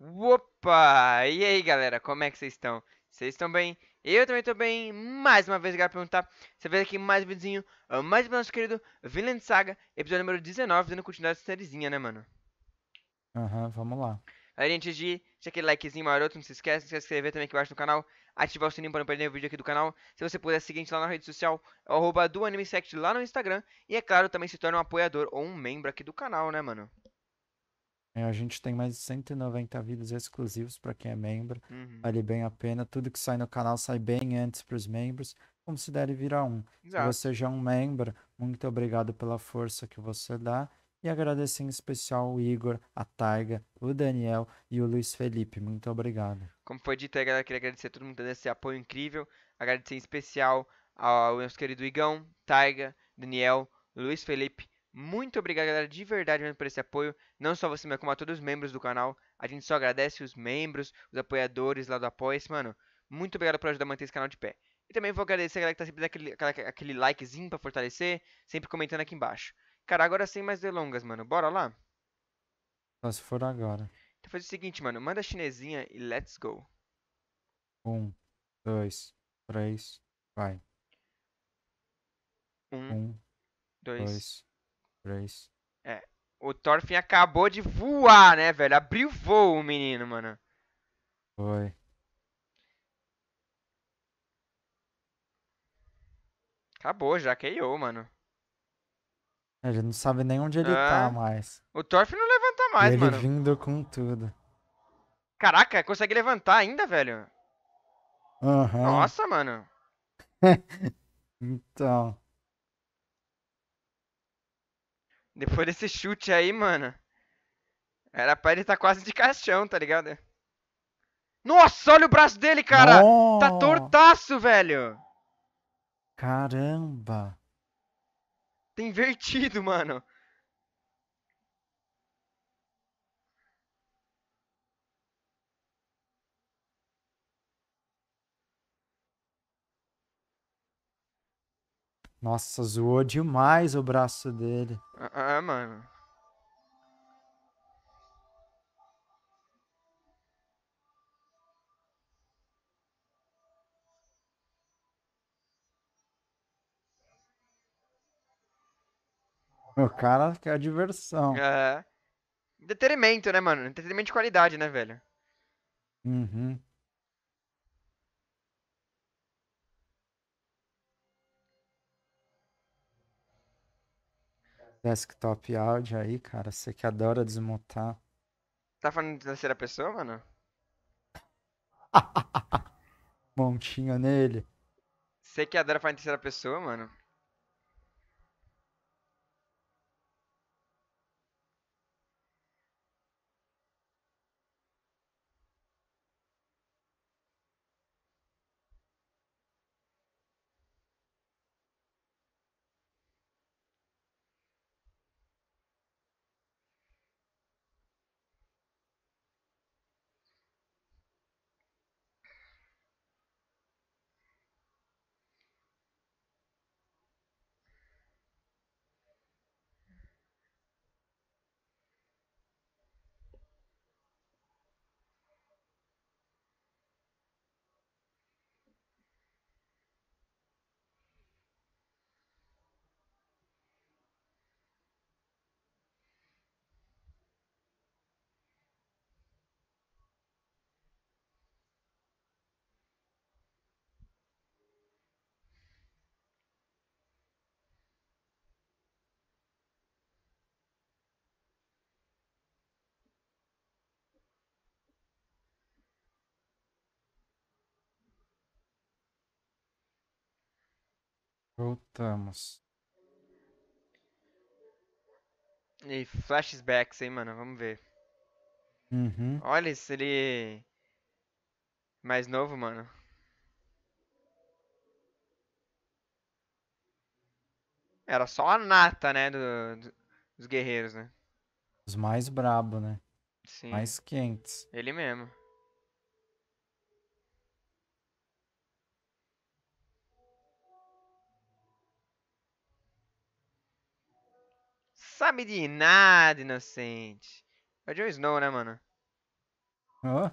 Opa! E aí, galera, como é que vocês estão? Vocês estão bem? Eu também estou bem. Mais uma vez, galera, perguntar. Você vê aqui mais um videozinho, ah, mais um nosso querido Vinland Saga, episódio número 19, dando continuidade à sériezinha, né, mano? Aham, uhum, vamos lá. Aí, antes de ir, deixa aquele likezinho maroto, não se esquece, não se inscrever também aqui embaixo no canal, ativar o sininho para não perder o vídeo aqui do canal. Se você puder, seguir lá na rede social, é o do AnimeSect lá no Instagram. E, é claro, também se torna um apoiador ou um membro aqui do canal, né, mano? É, a gente tem mais de 190 vídeos exclusivos para quem é membro. Uhum. Vale bem a pena. Tudo que sai no canal sai bem antes para os membros, como se der e virar um. Exato. Se você já é um membro, muito obrigado pela força que você dá. E agradecer em especial o Igor, a Taiga, o Daniel e o Luiz Felipe. Muito obrigado. Como foi dito aí, galera, queria agradecer a todo mundo desse apoio incrível. Agradecer em especial ao nosso querido Igão, Taiga, Daniel, Luiz Felipe, muito obrigado, galera, de verdade mesmo por esse apoio. Não só você, mas como a todos os membros do canal. A gente só agradece os membros, os apoiadores lá do Apoia-se, mano. Muito obrigado por ajudar a manter esse canal de pé. E também vou agradecer a galera que tá sempre dando aquele, aquele likezinho pra fortalecer, sempre comentando aqui embaixo. Cara, agora sem mais delongas, mano. Bora lá? Só se for agora. Então faz o seguinte, mano. Manda a chinesinha e let's go. Um, dois, três, vai. Um, um dois, dois é. O Thorfinn acabou de voar, né, velho? Abriu voo o menino, mano. Foi. Acabou, é, já KO, mano. A gente não sabe nem onde ele ah. tá é. mais. O Thorfinn não levanta mais, ele mano. Ele vindo com tudo. Caraca, consegue levantar ainda, velho? Uhum. Nossa, mano. então. Depois desse chute aí, mano. Era pra ele tá quase de caixão, tá ligado? Nossa, olha o braço dele, cara! Oh. Tá tortaço, velho! Caramba! Tá invertido, mano. Nossa, zoou demais o braço dele. É, mano. O cara quer diversão. É. Entretenimento, né, mano? Deterimento de qualidade, né, velho? Uhum. desktop áudio aí, cara. Você que adora desmontar. Tá falando de terceira pessoa, mano? Montinho nele. Você que adora falar em terceira pessoa, mano. Voltamos. E flashbacks, hein, mano? Vamos ver. Uhum. Olha se ele. Mais novo, mano. Era só a nata, né? Do, do, dos guerreiros, né? Os mais brabo, né? Sim. Mais quentes. Ele mesmo. Sabe de nada, inocente. É o Jon Snow, né, mano? Ó. Oh.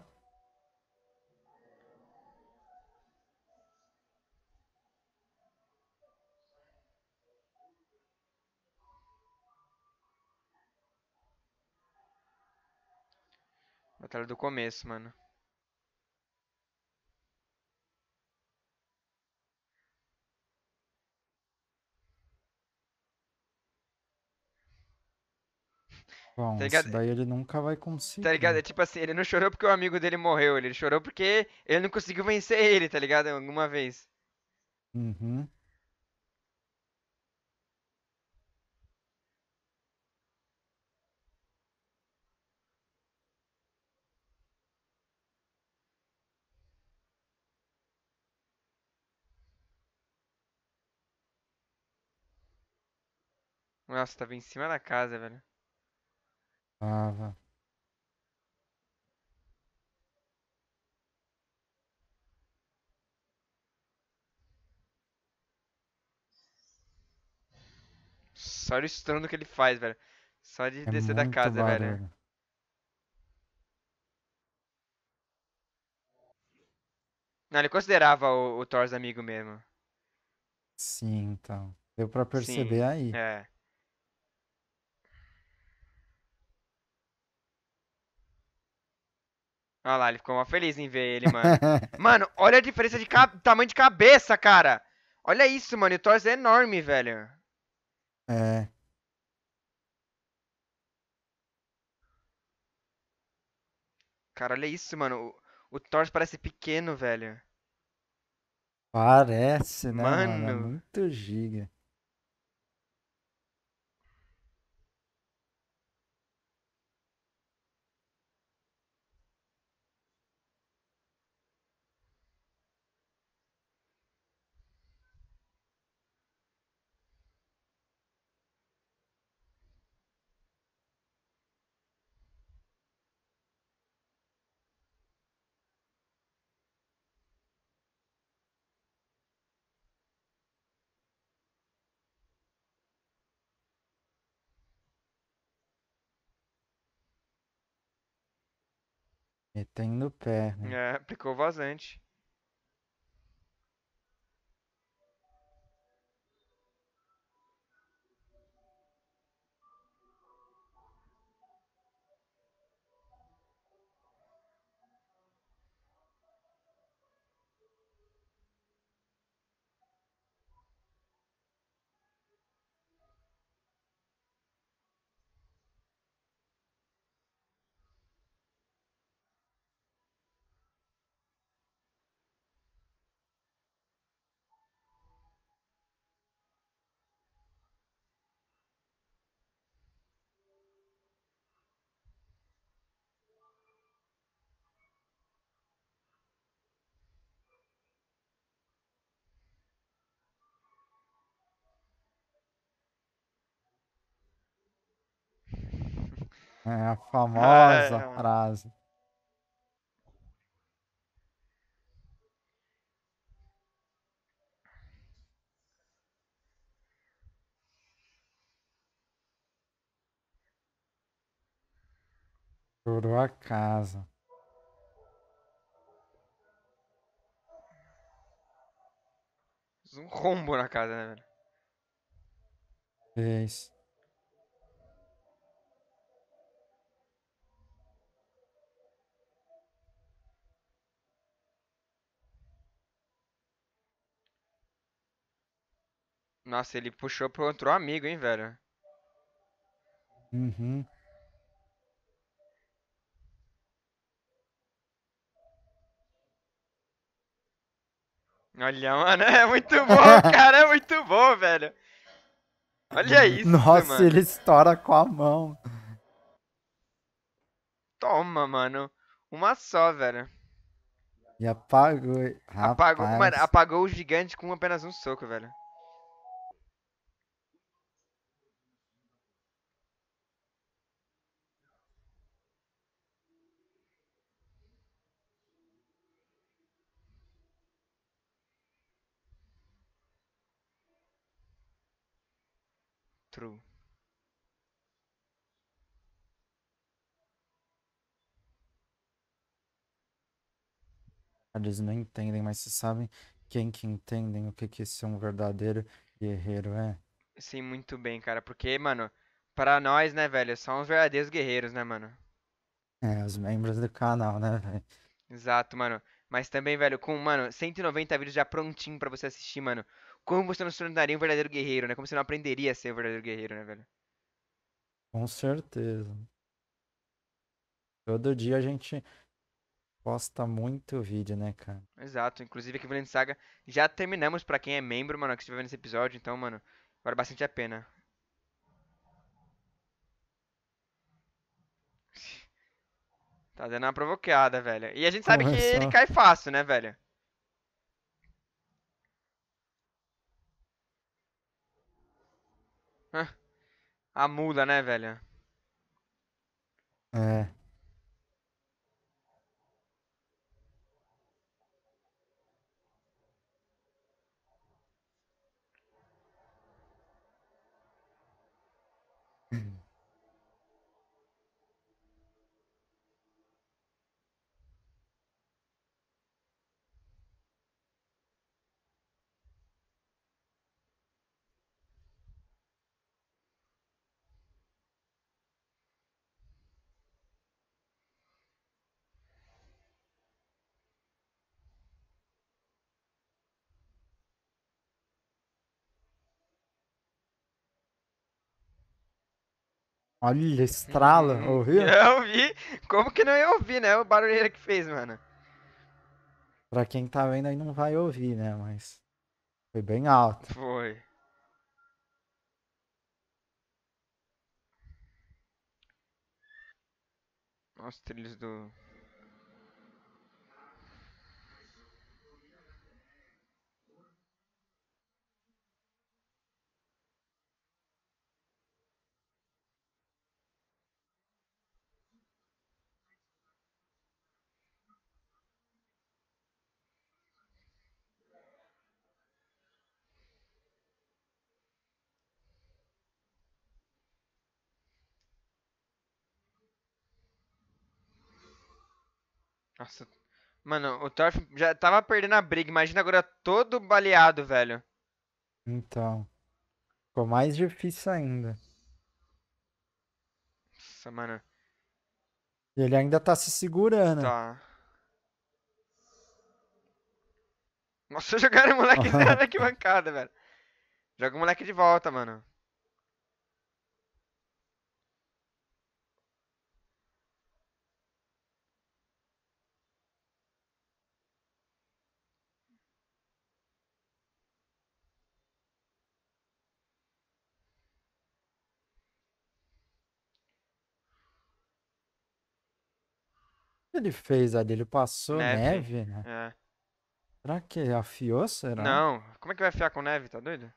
Batalha do começo, mano. Bom, tá ligado? daí ele nunca vai conseguir. Tá ligado? É tipo assim, ele não chorou porque o amigo dele morreu, ele chorou porque ele não conseguiu vencer ele, tá ligado? Alguma vez. Uhum. Nossa, tava em cima da casa, velho. Tava. Só o estrondo que ele faz, velho. Só de é descer da casa, barulho. velho. Não, ele considerava o, o Thor amigo mesmo. Sim, então. Deu pra perceber Sim, aí. É. Olha lá, ele ficou mal feliz em ver ele, mano. mano, olha a diferença de tamanho de cabeça, cara. Olha isso, mano. O Thor é enorme, velho. É. Cara, olha isso, mano. O, o parece pequeno, velho. Parece, né, mano? É mano? É muito giga. Metendo né? É, aplicou vazante. É a famosa é... frase. Chorou a casa. Um rombo na casa, né, velho? isso. Nossa, ele puxou pro outro amigo, hein, velho? Uhum. Olha, mano, é muito bom, cara, é muito bom, velho. Olha isso, Nossa, mano. ele estoura com a mão. Toma, mano. Uma só, velho. E apagou. Apagou, mano, apagou o gigante com apenas um soco, velho. quatro Eles não entendem, mas vocês sabem quem que entendem o que que ser é um verdadeiro guerreiro é? Sim, muito bem, cara. Porque, mano, para nós, né, velho, são os verdadeiros guerreiros, né, mano? É, os membros do canal, né, velho? Exato, mano. Mas também, velho, com, mano, 190 vídeos já prontinho para você assistir, mano como você não se tornaria um verdadeiro guerreiro, né? Como você não aprenderia a ser um verdadeiro guerreiro, né, velho? Com certeza. Todo dia a gente posta muito vídeo, né, cara? Exato. Inclusive aqui no Saga já terminamos para quem é membro, mano, que estiver vendo esse episódio, então, mano, vale bastante a pena. Tá dando uma provocada, velho. E a gente sabe Começou. que ele cai fácil, né, velho? A mula, né, velho? É. Olha, estrala, uhum. ouviu? Eu ouvi. Como que não ia ouvir, né? O barulheira que fez, mano. Pra quem tá vendo aí não vai ouvir, né? Mas foi bem alto. Foi. Olha os trilhos do Nossa. Mano, o Torf já tava perdendo a briga. Imagina agora todo baleado, velho. Então. Ficou mais difícil ainda. Nossa, mano. Ele ainda tá se segurando. Tá. Nossa, jogaram o moleque na bancada, velho. Joga o moleque de volta, mano. ele fez ali? Ele passou neve, neve né? É. Pra que afiou, será? Não, como é que vai afiar com neve, tá doido?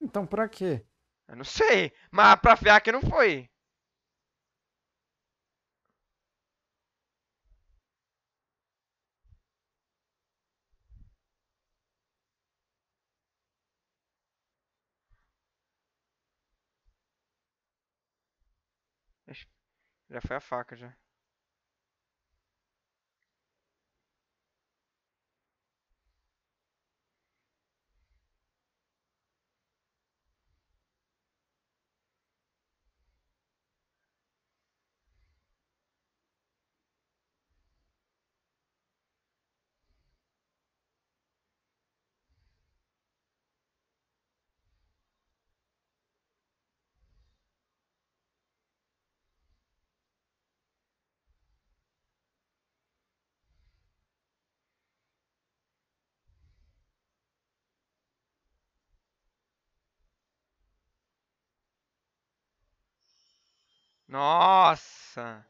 Então pra quê? Eu não sei, mas pra afiar que não foi. Já foi a faca, já. Nossa!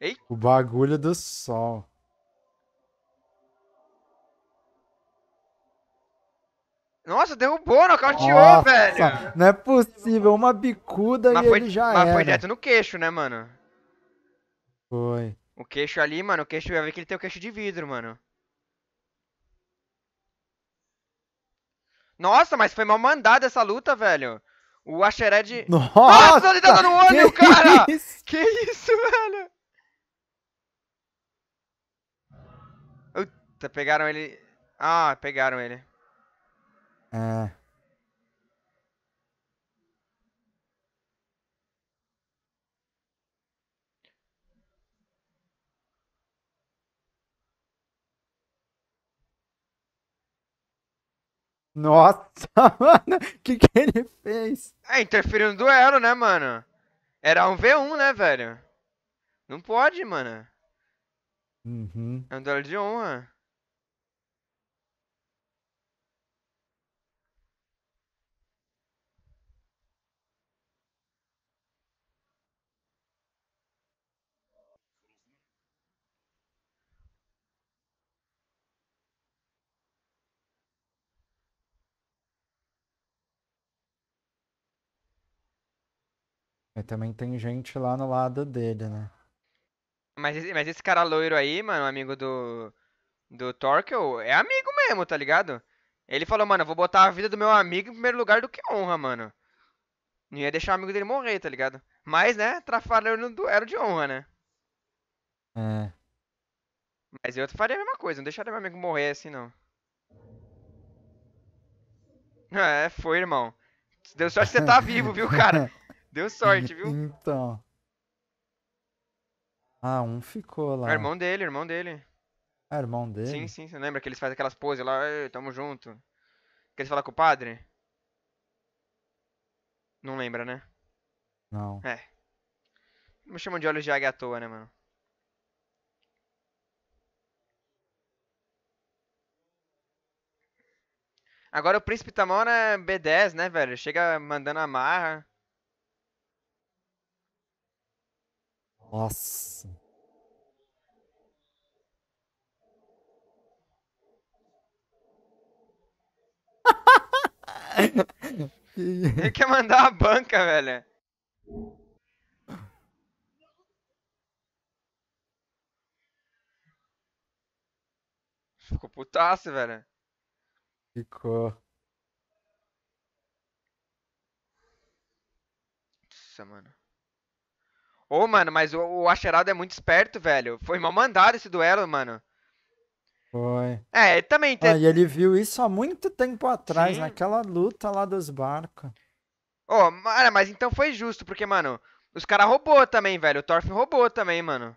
Ei? O bagulho do sol. Nossa, derrubou, nocauteou, velho. Não é possível, uma bicuda mas e foi, ele já mas era. Mas foi direto no queixo, né, mano? Foi. O queixo ali, mano, o queixo, eu ver que ele tem o queixo de vidro, mano. Nossa, mas foi mal mandada essa luta, velho. O Ashered. Nossa, Nossa ele tá dando olho, que cara! Isso? Que isso, velho? Uta, pegaram ele. Ah, pegaram ele. É. Nossa, mano, o que, que ele fez? É, interferiu no duelo, né, mano? Era um V1, né, velho? Não pode, mano. Uhum. É um duelo de honra. Mas também tem gente lá no lado dele, né? Mas, esse- mas esse cara loiro aí, mano, amigo do. Do Torkel, é amigo mesmo, tá ligado? Ele falou, mano, eu vou botar a vida do meu amigo em primeiro lugar do que honra, mano. Não ia deixar o amigo dele morrer, tá ligado? Mas, né, trafalhou no duelo de honra, né? É. Mas eu faria a mesma coisa, não deixaria meu amigo morrer assim, não. É, foi, irmão. Deu sorte que você tá vivo, viu, cara? Deu sorte, viu? Então. Ah, um ficou lá. É irmão dele, irmão dele. Ah, irmão dele? Sim, sim. Você lembra que eles fazem aquelas poses lá, tamo junto. Que eles falam com o padre? Não lembra, né? Não. É. Não me chamam de olhos de águia à toa, né, mano? Agora o príncipe Tamona é B10, né, velho? Chega mandando a marra. Nossa. Ele quer mandar a banca, velho. Ficou putaço, velho. Ficou. Nossa, mano. Ô, oh, mano, mas o, o Acherado é muito esperto, velho. Foi mal mandado esse duelo, mano. Foi. É, ele também tem. Ah, e ele viu isso há muito tempo atrás, Sim. naquela luta lá dos barcos. Ô, oh, mas então foi justo, porque, mano, os caras roubou também, velho. O Thorfinn roubou também, mano.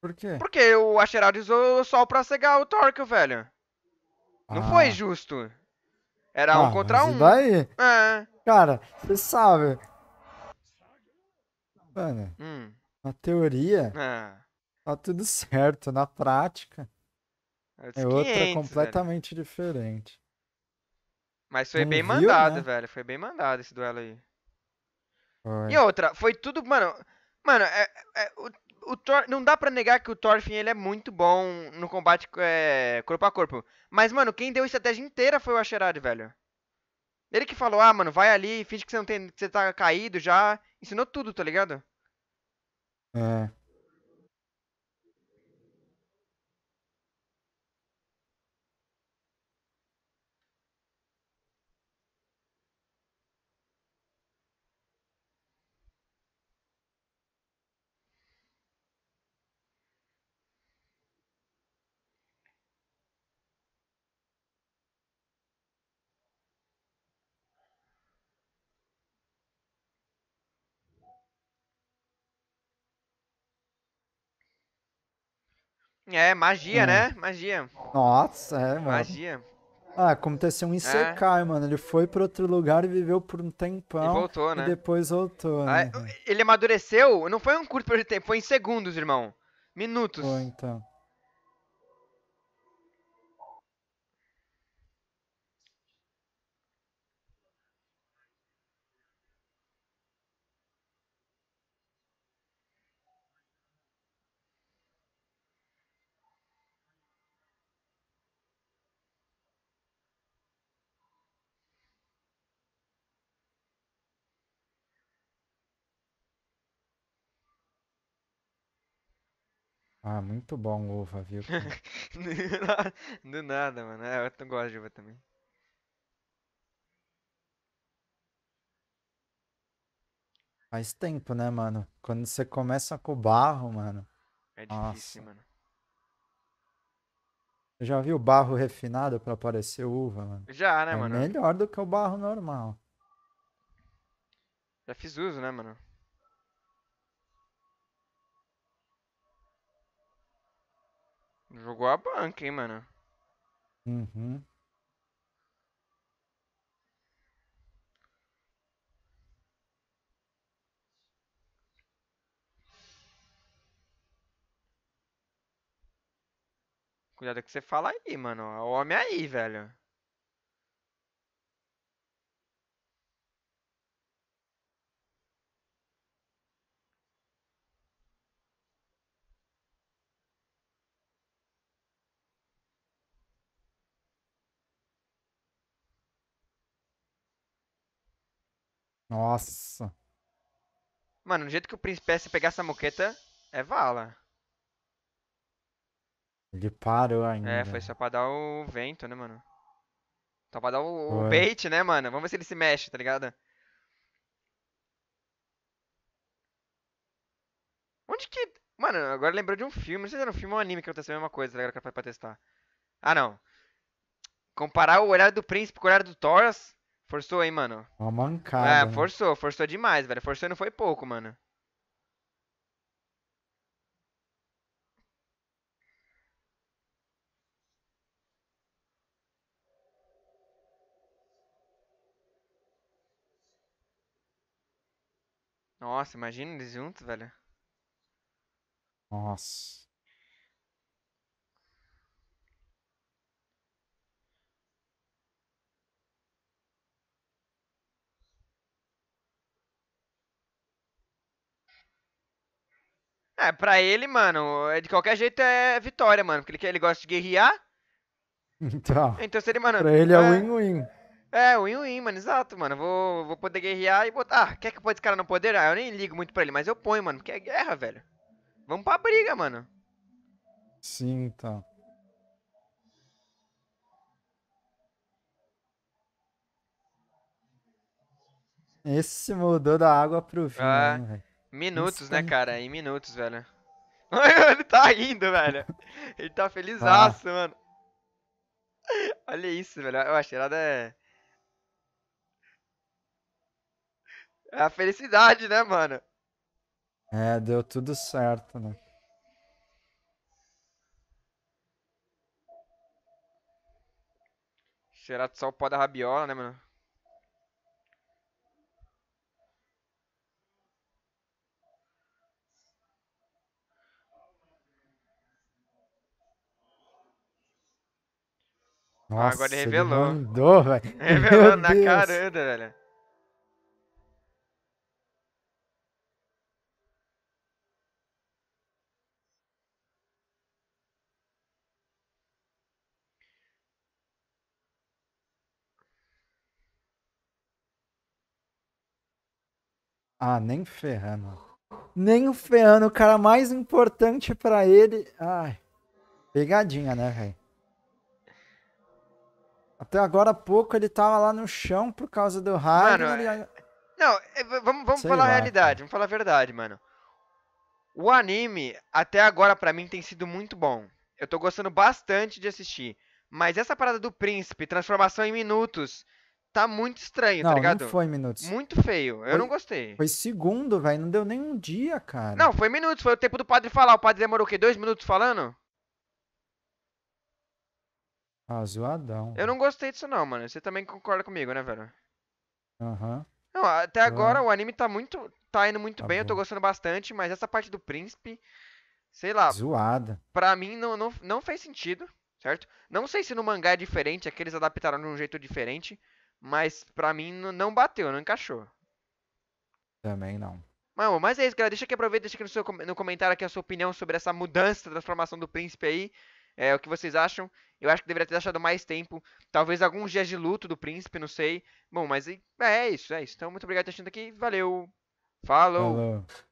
Por quê? Porque o Acherald usou o sol pra cegar o Torque, velho. Ah. Não foi justo. Era ah, um contra um. Daí? É. Cara, você sabe, Mano, hum. na teoria, é. tá tudo certo. Na prática, é 500, é outra completamente velho. diferente. Mas foi Não bem viu, mandado, né? velho. Foi bem mandado esse duelo aí. Foi. E outra, foi tudo, mano. Mano, é, é, o, o Thor, não dá para negar que o Thorfinn ele é muito bom no combate é, corpo a corpo. Mas, mano, quem deu a estratégia inteira foi o Asherad, velho. Ele que falou, ah, mano, vai ali, finge que você não tem. que você tá caído já Ensinou tudo, tá ligado? É. É, magia, hum. né? Magia. Nossa, é, mano. Magia. Ah, aconteceu um Isekai, é. mano. Ele foi pra outro lugar e viveu por um tempão. E voltou, né? E depois voltou, né? Ah, ele amadureceu, não foi um curto período de tempo, foi em segundos, irmão. Minutos. Foi, então. Ah, muito bom uva, viu? Do nada, mano. É, eu gosto de uva também. Faz tempo, né, mano? Quando você começa com o barro, mano. É difícil, nossa. mano. Eu já viu barro refinado para parecer uva, mano? Já, né, é mano? Melhor do que o barro normal. Já fiz uso, né, mano? Jogou a banca, hein, mano? Uhum. Cuidado que você fala aí, mano. O homem é aí, velho. Nossa. Mano, do jeito que o príncipe é, se pegar essa moqueta, é vala. Ele parou é, ainda. É, foi só pra dar o vento, né, mano? Só pra dar o, o bait, né, mano? Vamos ver se ele se mexe, tá ligado? Onde que. Mano, agora lembrou de um filme. Não sei se era um filme ou um anime que aconteceu a mesma coisa, tá ligado? Que pra testar. Ah, não. Comparar o olhar do príncipe com o olhar do Thoras. Forçou, hein, mano? Uma mancada. É, né? forçou, mano. forçou demais, velho. Forçou não foi pouco, mano. Nossa, imagina eles juntos, velho. Nossa. É, pra ele, mano, é, de qualquer jeito é vitória, mano. Porque ele, ele gosta de guerrear. Então. Então seria, mano. Pra ele é, é- win-win. É, win-win, é, mano, exato, mano. Vou, vou poder guerrear e botar. Ah, quer que eu ponha esse cara no poder? Ah, eu nem ligo muito pra ele, mas eu ponho, mano, porque é guerra, velho. Vamos pra briga, mano. Sim, então. Esse mudou da água pro vinho, ah. velho. Minutos, né, cara? Em minutos, velho. ele tá rindo, velho. Ele tá feliz ah. mano. Olha isso, velho. Eu achei nada é. É a felicidade, né, mano? É, deu tudo certo, né? Cheirar só o pó da rabiola, né, mano? Nossa, ah, agora ele revelou. Ele mandou, velho. Revelou na Deus. caranda, né, velho. Ah, nem ferrando. Nem ferrando, o cara mais importante para ele. Ai. Pegadinha, né, velho? Até agora há pouco ele tava lá no chão por causa do raio. ele... É, não, é, vamos, vamos falar lá, a realidade, cara. vamos falar a verdade, mano. O anime, até agora, para mim, tem sido muito bom. Eu tô gostando bastante de assistir. Mas essa parada do príncipe, transformação em minutos, tá muito estranho, tá não, tá ligado? Não foi minutos. Muito feio. Foi, eu não gostei. Foi segundo, velho. Não deu nem um dia, cara. Não, foi minutos. Foi o tempo do padre falar. O padre demorou o quê? Dois minutos falando? Ah, zoadão. Eu não gostei disso não, mano. Você também concorda comigo, né, velho? Aham. Uhum. Não, até agora uhum. o anime tá muito. tá indo muito tá bem, bom. eu tô gostando bastante, mas essa parte do príncipe, sei lá. Zoada. Pra mim não, não, não fez sentido, certo? Não sei se no mangá é diferente, é que eles adaptaram de um jeito diferente, mas pra mim não bateu, não encaixou. Também não. Mano, mas é isso, galera. Deixa aqui, aproveita, deixa aqui no, seu, no comentário aqui a sua opinião sobre essa mudança, transformação do príncipe aí. É, o que vocês acham? Eu acho que deveria ter achado mais tempo. Talvez alguns dias de luto do príncipe, não sei. Bom, mas é isso, é isso. Então, muito obrigado por ter assistindo aqui. Valeu. Falou. Falou.